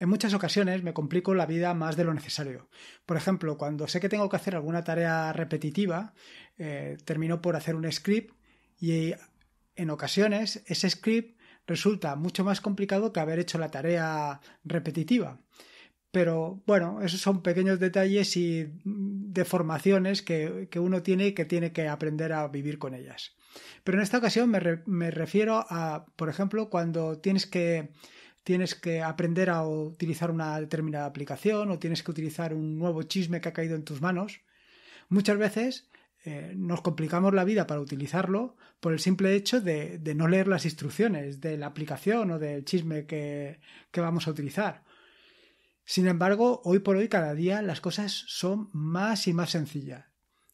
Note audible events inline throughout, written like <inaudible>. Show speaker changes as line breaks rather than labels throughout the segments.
En muchas ocasiones me complico la vida más de lo necesario. Por ejemplo, cuando sé que tengo que hacer alguna tarea repetitiva, eh, termino por hacer un script y en ocasiones ese script resulta mucho más complicado que haber hecho la tarea repetitiva. Pero bueno, esos son pequeños detalles y mm, deformaciones que, uno tiene y que tiene que aprender a vivir con ellas. Pero en esta ocasión me refiero a, por ejemplo, cuando tienes que tienes que aprender a utilizar una determinada aplicación o tienes que utilizar un nuevo chisme que ha caído en tus manos. Muchas veces eh, nos complicamos la vida para utilizarlo por el simple hecho de, no leer las instrucciones de la aplicación o del chisme que vamos a utilizar. Sin embargo, hoy por hoy cada día las cosas son más y más sencillas.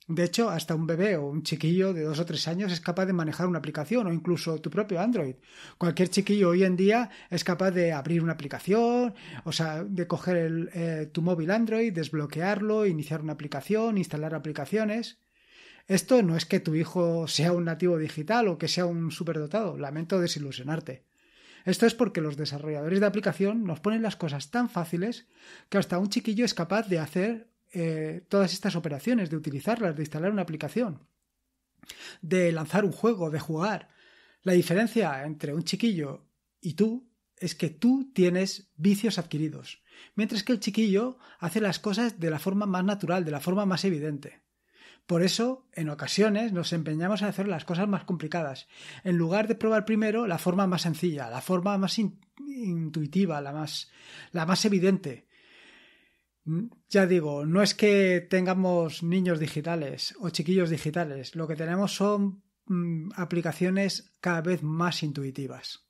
De hecho, hasta un bebé o un chiquillo de dos o tres años es capaz de manejar una aplicación o incluso tu propio Android. Cualquier chiquillo hoy en día es capaz de abrir una aplicación, o sea, de coger eh, tu móvil Android, desbloquearlo, iniciar una aplicación, instalar aplicaciones. Esto no es que tu hijo sea un nativo digital o que sea un superdotado, lamento desilusionarte. Esto es porque los desarrolladores de aplicación nos ponen las cosas tan fáciles que hasta un chiquillo es capaz de hacer eh, todas estas operaciones, de utilizarlas, de instalar una aplicación, de lanzar un juego, de jugar. La diferencia entre un chiquillo y tú es que tú tienes vicios adquiridos, mientras que el chiquillo hace las cosas de la forma más natural, de la forma más evidente. Por eso, en ocasiones, nos empeñamos a hacer las cosas más complicadas, en lugar de probar primero la forma más sencilla, la forma más intuitiva, la más, la más evidente, Mm, ya digo, no es que tengamos niños digitales o chiquillos digitales, lo que tenemos son mm, aplicaciones cada vez más intuitivas.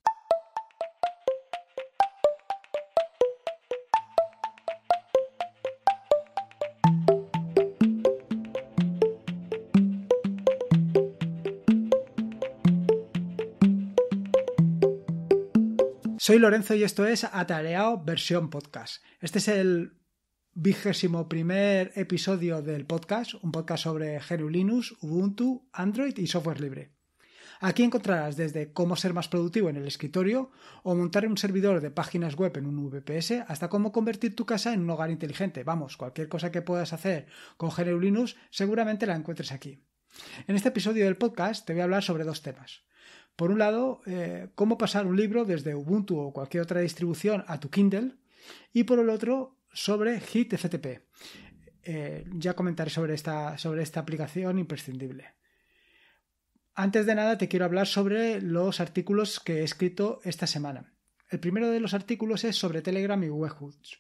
Soy Lorenzo y esto es Atareado versión podcast. Este es el vigésimo primer episodio del podcast, un podcast sobre GNU Linux, Ubuntu, Android y software libre. Aquí encontrarás desde cómo ser más productivo en el escritorio o montar un servidor de páginas web en un VPS hasta cómo convertir tu casa en un hogar inteligente. Vamos, cualquier cosa que puedas hacer con GNU Linux seguramente la encuentres aquí. En este episodio del podcast te voy a hablar sobre dos temas. Por un lado, eh, cómo pasar un libro desde Ubuntu o cualquier otra distribución a tu Kindle y por el otro, sobre HitFTP. Eh, ya comentaré sobre esta, sobre esta aplicación imprescindible. Antes de nada te quiero hablar sobre los artículos que he escrito esta semana. El primero de los artículos es sobre Telegram y Webhooks.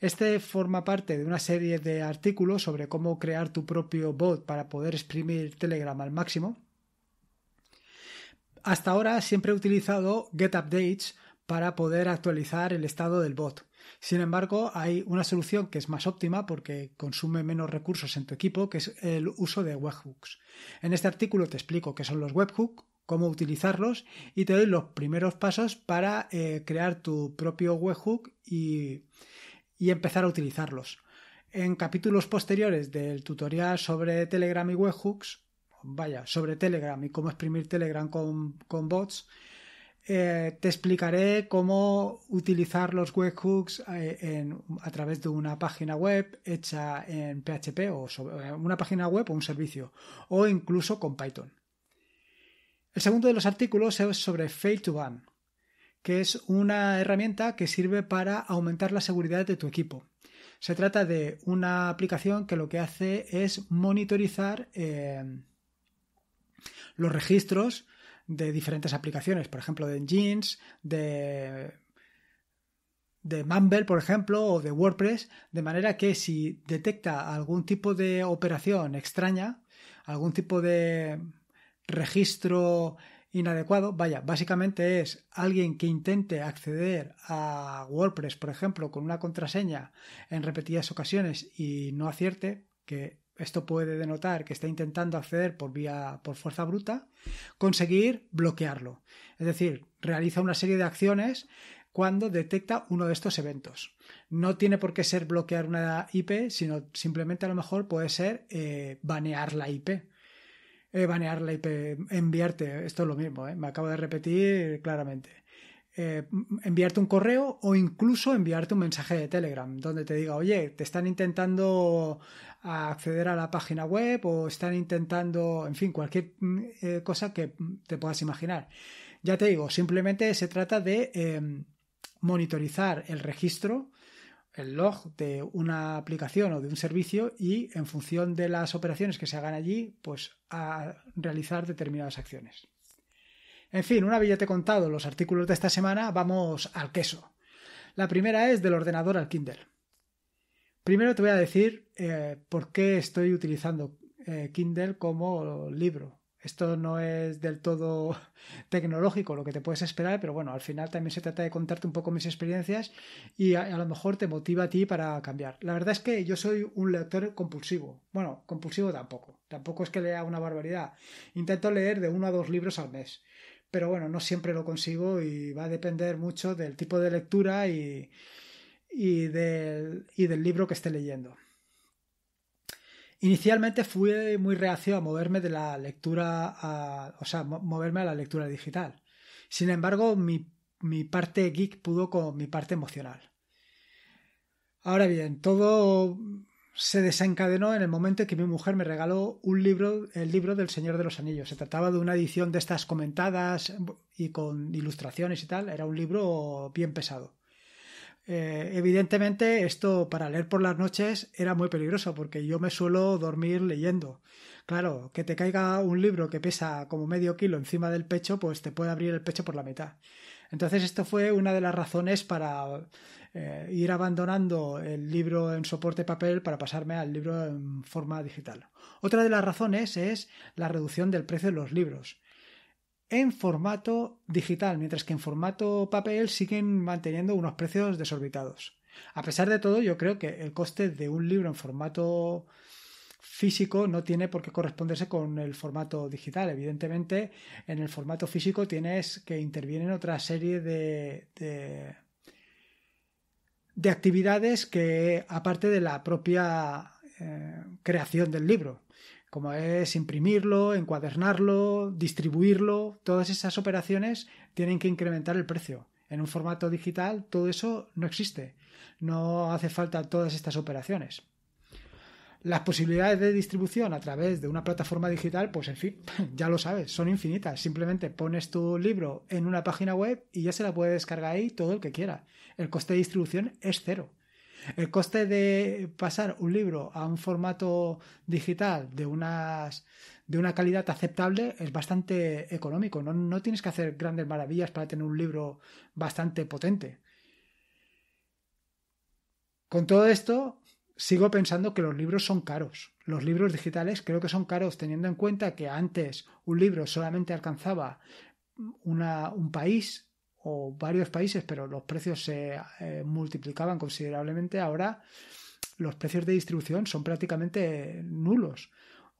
Este forma parte de una serie de artículos sobre cómo crear tu propio bot para poder exprimir Telegram al máximo. Hasta ahora siempre he utilizado GetUpdates para poder actualizar el estado del bot. Sin embargo, hay una solución que es más óptima porque consume menos recursos en tu equipo, que es el uso de webhooks. En este artículo te explico qué son los webhooks, cómo utilizarlos y te doy los primeros pasos para eh, crear tu propio webhook y, empezar a utilizarlos. En capítulos posteriores del tutorial sobre Telegram y webhooks, vaya, sobre Telegram y cómo exprimir Telegram con bots, eh, te explicaré cómo utilizar los webhooks eh, a través de una página web hecha en PHP o sobre eh, una página web o un servicio, o incluso con Python. El segundo de los artículos es sobre Fail to Ban, que es una herramienta que sirve para aumentar la seguridad de tu equipo. Se trata de una aplicación que lo que hace es monitorizar los registros de diferentes aplicaciones, por ejemplo, de jeans, de de Mumble, por ejemplo, o de WordPress, de manera que si detecta algún tipo de operación extraña, algún tipo de registro inadecuado, vaya, básicamente es alguien que intente acceder a WordPress, por ejemplo, con una contraseña en repetidas ocasiones y no acierte, que esto puede denotar que está intentando acceder por vía por fuerza bruta, conseguir bloquearlo. Es decir, realiza una serie de acciones cuando detecta uno de estos eventos. No tiene por qué ser bloquear una IP, sino simplemente a lo mejor puede ser eh, banear la IP. Eh, banear la IP, enviarte, esto es lo mismo, eh, me acabo de repetir claramente. enviarte un correo o incluso enviarte un mensaje de Telegram donde te diga, oye, te están intentando a acceder a la página web o están intentando, en fin, cualquier mm, eh, cosa que te puedas imaginar. Ya te digo, simplemente se trata de em, monitorizar el registro, el log de una aplicación o de un servicio y en función de las operaciones que se hagan allí, pues a realizar determinadas acciones. En fin, una vez ya te he contado los artículos de esta semana, vamos al queso. La primera es del ordenador al Kindle. Primero te voy a decir eh, por qué estoy utilizando eh, Kindle como libro. Esto no es del todo <laughs> tecnológico lo que te puedes esperar, pero bueno, al final también se trata de contarte un poco mis experiencias y a, lo mejor te motiva a ti para cambiar. La verdad es que yo soy un lector compulsivo. Bueno, compulsivo tampoco. Tampoco es que lea una barbaridad. Intento leer de uno a dos libros al mes. Pero bueno, no siempre lo consigo y va a depender mucho del tipo de lectura y, y del, del libro que esté leyendo. Inicialmente fui muy reacio a moverme de la lectura, a, o sea, moverme a la lectura digital. Sin embargo, mi, mi, parte geek pudo con mi parte emocional. Ahora bien, todo se desencadenó en el momento en que mi mujer me regaló un libro, el libro del Señor de los Anillos. Se trataba de una edición de estas comentadas y con ilustraciones y tal. Era un libro bien pesado. Eh, evidentemente, esto para leer por las noches era muy peligroso porque yo me suelo dormir leyendo. Claro, que te caiga un libro que pesa como medio kilo encima del pecho, pues te puede abrir el pecho por la mitad. Entonces, esto fue una de las razones para eh, ir abandonando el libro en soporte papel para pasarme al libro en forma digital. Otra de las razones es la reducción del precio de los libros en formato digital, mientras que en formato papel siguen manteniendo unos precios desorbitados. A pesar de todo, yo creo que el coste de un libro en formato físico no tiene por qué corresponderse con el formato digital. Evidentemente, en el formato físico tienes que intervienen otra serie de, de, actividades que, aparte de la propia eh, creación del libro como es imprimirlo, encuadernarlo, distribuirlo, todas esas operaciones tienen que incrementar el precio. En un formato digital todo eso no existe. No hace falta todas estas operaciones. Las posibilidades de distribución a través de una plataforma digital, pues en fin, <laughs> ya lo sabes, son infinitas. Simplemente pones tu libro en una página web y ya se la puede descargar ahí todo el que quiera. El coste de distribución es cero. El coste de pasar un libro a un formato digital de una calidad aceptable es bastante económico. No, tienes que hacer grandes maravillas para tener un libro bastante potente. Con todo esto, sigo pensando que los libros son caros. Los libros digitales creo que son caros teniendo en cuenta que antes un libro solamente alcanzaba un país o varios países, pero los precios se eh, multiplicaban considerablemente, ahora los precios de distribución son prácticamente nulos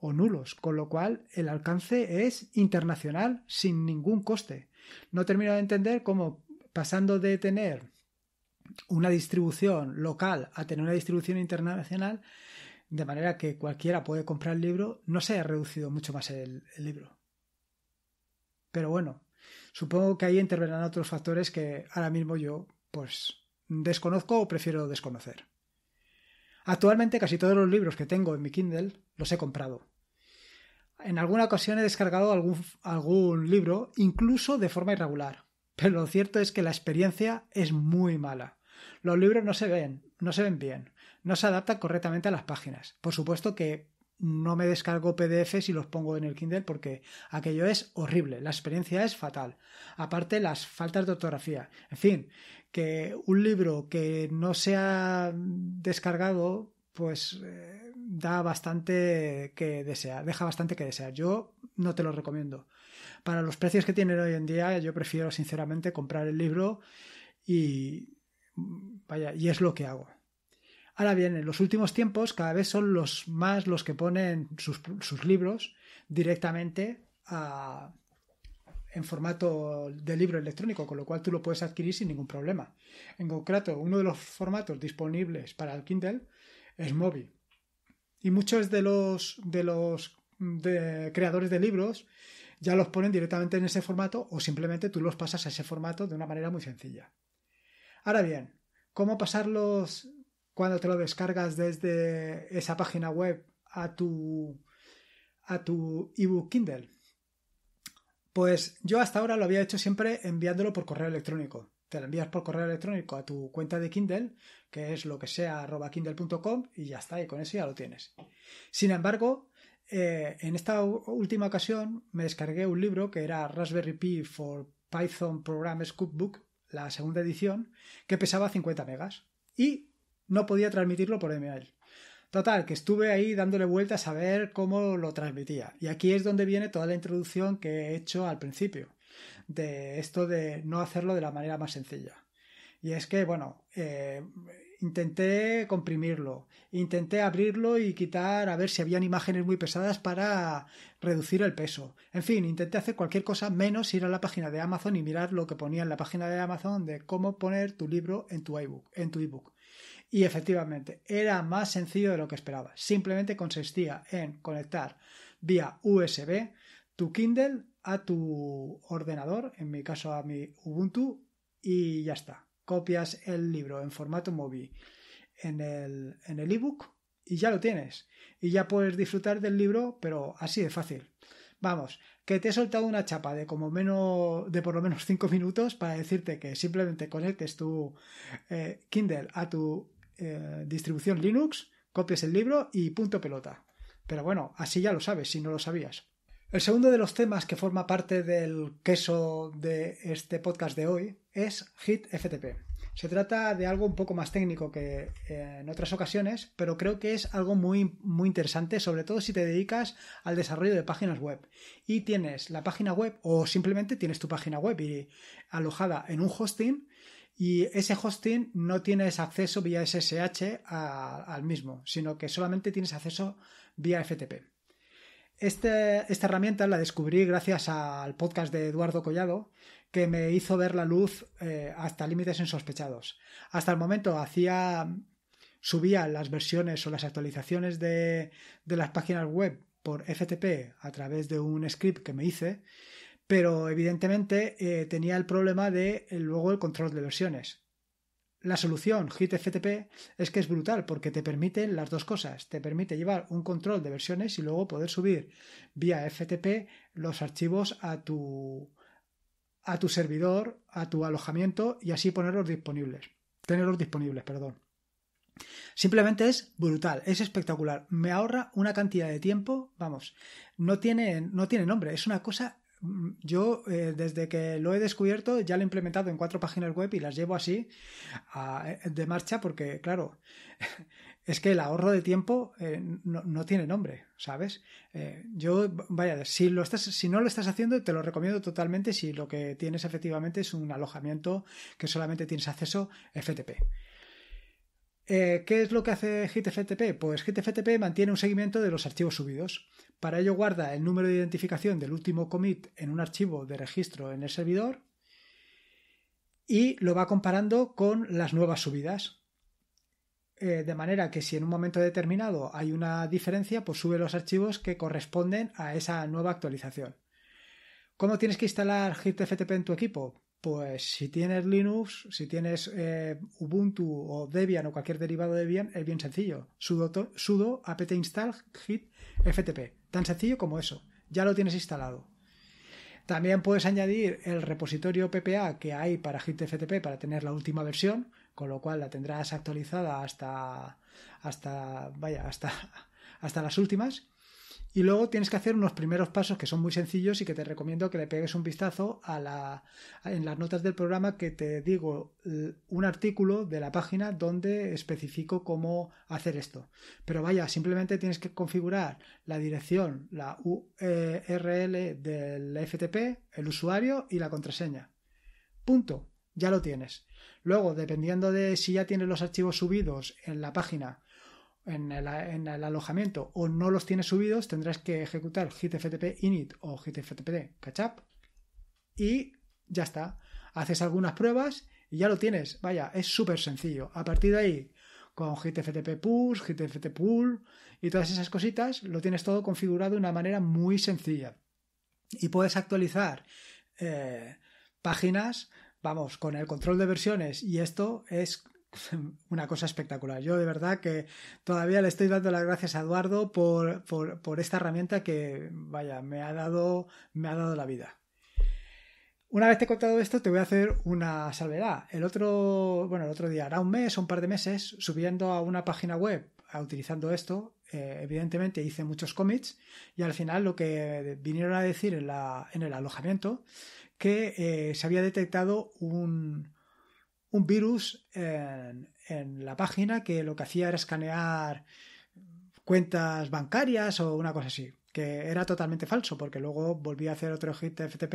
o nulos, con lo cual el alcance es internacional sin ningún coste. No termino de entender cómo pasando de tener una distribución local a tener una distribución internacional, de manera que cualquiera puede comprar el libro, no se ha reducido mucho más el libro. Pero bueno, Supongo que ahí intervendrán otros factores que ahora mismo yo, pues, desconozco o prefiero desconocer. Actualmente casi todos los libros que tengo en mi Kindle los he comprado. En alguna ocasión he descargado algún, algún libro, incluso de forma irregular. Pero lo cierto es que la experiencia es muy mala. Los libros no se ven, no se ven bien, no se adaptan correctamente a las páginas. Por supuesto que no me descargo PDFs y los pongo en el Kindle porque aquello es horrible, la experiencia es fatal. Aparte las faltas de ortografía. En fin, que un libro que no sea descargado pues eh, da bastante que desear, deja bastante que desear. Yo no te lo recomiendo. Para los precios que tienen hoy en día, yo prefiero sinceramente comprar el libro y vaya, y es lo que hago. Ahora bien, en los últimos tiempos cada vez son los más los que ponen sus, libros directamente en formato de libro electrónico, con lo cual tú lo puedes adquirir sin ningún problema. En concreto, uno de los formatos disponibles para el Kindle es Mobi. Y muchos de los, de los creadores de libros ya los ponen directamente en ese formato o simplemente tú los pasas a ese formato de una manera muy sencilla. Ahora bien, ¿cómo pasarlos cuando te lo descargas desde esa página web a tu, a tu ebook Kindle. Pues yo hasta ahora lo había hecho siempre enviándolo por correo electrónico. Te lo envías por correo electrónico a tu cuenta de Kindle, que es lo que sea arroba kindle.com y ya está, y con eso ya lo tienes. Sin embargo, eh, en esta última ocasión me descargué un libro que era Raspberry Pi for Python Programs Cookbook, la segunda edición, que pesaba 50 megas. Y no podía transmitirlo por email. Total, que estuve ahí dándole vueltas a ver cómo lo transmitía. Y aquí es donde viene toda la introducción que he hecho al principio, de esto de no hacerlo de la manera más sencilla. Y es que, bueno, eh, intenté comprimirlo, intenté abrirlo y quitar a ver si habían imágenes muy pesadas para reducir el peso. En fin, intenté hacer cualquier cosa menos ir a la página de Amazon y mirar lo que ponía en la página de Amazon de cómo poner tu libro en tu ebook, en tu ebook. Y efectivamente, era más sencillo de lo que esperaba. Simplemente consistía en conectar vía USB tu Kindle a tu ordenador, en mi caso a mi Ubuntu, y ya está. Copias el libro en formato móvil en el ebook y ya lo tienes. Y ya puedes disfrutar del libro, pero así de fácil. Vamos, que te he soltado una chapa de como menos de por lo menos 5 minutos para decirte que simplemente conectes tu eh, Kindle a tu eh, distribución Linux, copias el libro y punto pelota. Pero bueno, así ya lo sabes, si no lo sabías. El segundo de los temas que forma parte del queso de este podcast de hoy es Hit FTP. Se trata de algo un poco más técnico que eh, en otras ocasiones, pero creo que es algo muy, muy interesante, sobre todo si te dedicas al desarrollo de páginas web y tienes la página web o simplemente tienes tu página web alojada en un hosting y ese hosting no tienes acceso vía SSH al mismo, sino que solamente tienes acceso vía FTP. Este, esta herramienta la descubrí gracias al podcast de Eduardo Collado, que me hizo ver la luz eh, hasta límites insospechados. Hasta el momento hacía subía las versiones o las actualizaciones de, de las páginas web por FTP a través de un script que me hice pero evidentemente eh, tenía el problema de eh, luego el control de versiones. La solución HitFTP es que es brutal porque te permite las dos cosas. Te permite llevar un control de versiones y luego poder subir vía FTP los archivos a tu, a tu servidor, a tu alojamiento y así ponerlos disponibles. Tenerlos disponibles, perdón. Simplemente es brutal, es espectacular. Me ahorra una cantidad de tiempo, vamos, no tiene, no tiene nombre, es una cosa yo eh, desde que lo he descubierto ya lo he implementado en cuatro páginas web y las llevo así eh, de marcha porque, claro, <laughs> es que el ahorro de tiempo eh, no, tiene nombre, ¿sabes? yo, vaya, si, lo estás, si no lo estás haciendo, te lo recomiendo totalmente si lo que tienes efectivamente es un alojamiento que solamente tienes acceso FTP. Eh, ¿Qué es lo que hace GTFTP? Pues GTFTP mantiene un seguimiento de los archivos subidos. Para ello guarda el número de identificación del último commit en un archivo de registro en el servidor y lo va comparando con las nuevas subidas. Eh, de manera que si en un momento determinado hay una diferencia, pues sube los archivos que corresponden a esa nueva actualización. ¿Cómo tienes que instalar GTFTP en tu equipo? pues si tienes Linux, si tienes eh, Ubuntu o Debian o cualquier derivado de Debian, es bien sencillo. Sudo, apt install git ftp. Tan sencillo como eso. Ya lo tienes instalado. También puedes añadir el repositorio PPA que hay para git ftp para tener la última versión, con lo cual la tendrás actualizada hasta hasta vaya, hasta <laughs> hasta las últimas y luego tienes que hacer unos primeros pasos que son muy sencillos y que te recomiendo que le pegues un vistazo a en las notas del programa que te digo un artículo de la página donde especifico cómo hacer esto. Pero vaya, simplemente tienes que configurar la dirección, la URL e del FTP, el usuario y la contraseña. Punto. Ya lo tienes. Luego, dependiendo de si ya tienes los archivos subidos en la página en el, alojamiento o no los tienes subidos, tendrás que ejecutar hitftp init o hitftp catch-up y ya está. Haces algunas pruebas y ya lo tienes. Vaya, es súper sencillo. A partir de ahí, con hitftp push, hitftp pull y todas esas cositas, lo tienes todo configurado de una manera muy sencilla. Y puedes actualizar eh, páginas, vamos, con el control de versiones y esto es <laughs> una cosa espectacular. Yo de verdad que todavía le estoy dando las gracias a Eduardo por, por, esta herramienta que, vaya, me ha dado, me ha dado la vida. Una vez te he contado esto, te voy a hacer una salvedad. El otro, bueno, el otro día, hará un mes o un par de meses, subiendo a una página web ah, utilizando esto, eh, evidentemente hice muchos cómics y al final lo que vinieron a decir en, la, en el alojamiento, que eh, se había detectado un, un virus en, la página que lo que hacía era escanear cuentas bancarias o una cosa así, que era totalmente falso porque luego volví a hacer otro hit FTP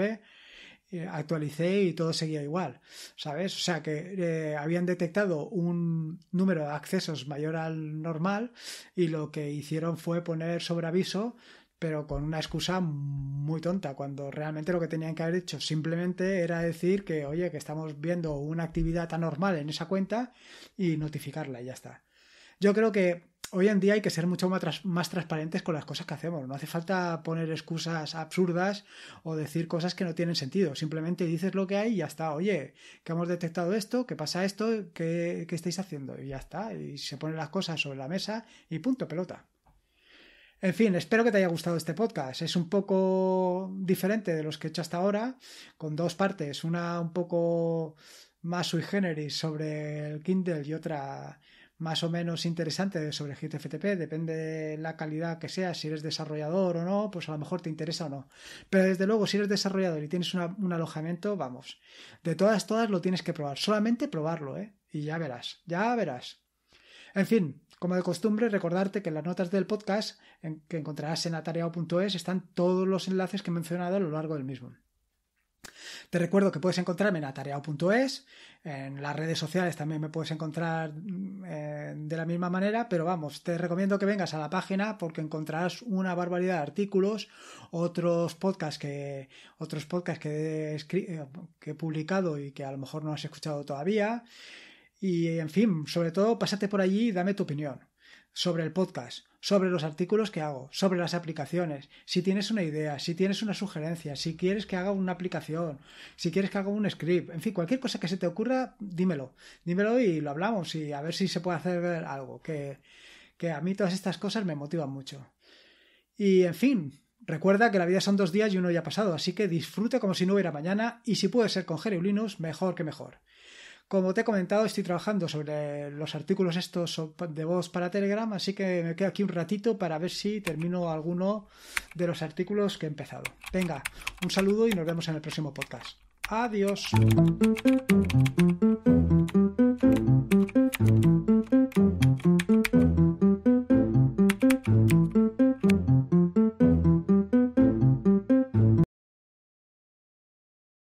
eh, actualicé y todo seguía igual, ¿sabes? O sea que eh, habían detectado un número de accesos mayor al normal y lo que hicieron fue poner sobre aviso pero con una excusa muy tonta, cuando realmente lo que tenían que haber hecho simplemente era decir que, oye, que estamos viendo una actividad anormal en esa cuenta y notificarla y ya está. Yo creo que hoy en día hay que ser mucho más, transparentes con las cosas que hacemos. No hace falta poner excusas absurdas o decir cosas que no tienen sentido. Simplemente dices lo que hay y ya está. Oye, que hemos detectado esto, que pasa esto, que, estáis haciendo? Y ya está. Y se ponen las cosas sobre la mesa y punto, pelota. En fin, espero que te haya gustado este podcast. Es un poco diferente de los que he hecho hasta ahora, con dos partes, una un poco más sui generis sobre el Kindle y otra más o menos interesante sobre GTFTP, depende de la calidad que sea, si eres desarrollador o no, pues a lo mejor te interesa o no. Pero desde luego, si eres desarrollador y tienes un alojamiento, vamos, de todas, todas lo tienes que probar, solamente probarlo, ¿eh? Y ya verás, ya verás. En fin, como de costumbre, recordarte que en las notas del podcast que encontrarás en atareado.es están todos los enlaces que he mencionado a lo largo del mismo. Te recuerdo que puedes encontrarme en atareado.es, en las redes sociales también me puedes encontrar mm, eh, de la misma manera, pero vamos, te recomiendo que vengas a la página porque encontrarás una barbaridad de artículos, otros podcasts que, otros podcasts que, eh, que he publicado y que a lo mejor no has escuchado todavía. Y en fin, sobre todo, pásate por allí y dame tu opinión sobre el podcast, sobre los artículos que hago, sobre las aplicaciones, si tienes una idea, si tienes una sugerencia, si quieres que haga una aplicación, si quieres que haga un script, en fin, cualquier cosa que se te ocurra, dímelo, dímelo y lo hablamos y a ver si se puede hacer algo, que, que a mí todas estas cosas me motivan mucho. Y en fin, recuerda que la vida son dos días y uno ya ha pasado, así que disfruta como si no hubiera mañana y si puede ser con gerulinos mejor que mejor. Como te he comentado, estoy trabajando sobre los artículos estos de voz para Telegram, así que me quedo aquí un ratito para ver si termino alguno de los artículos que he empezado. Venga, un saludo y nos vemos en el próximo podcast. Adiós.